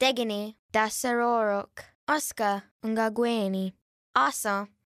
Degani Dasarorok, Oscar Ngagweni. Asa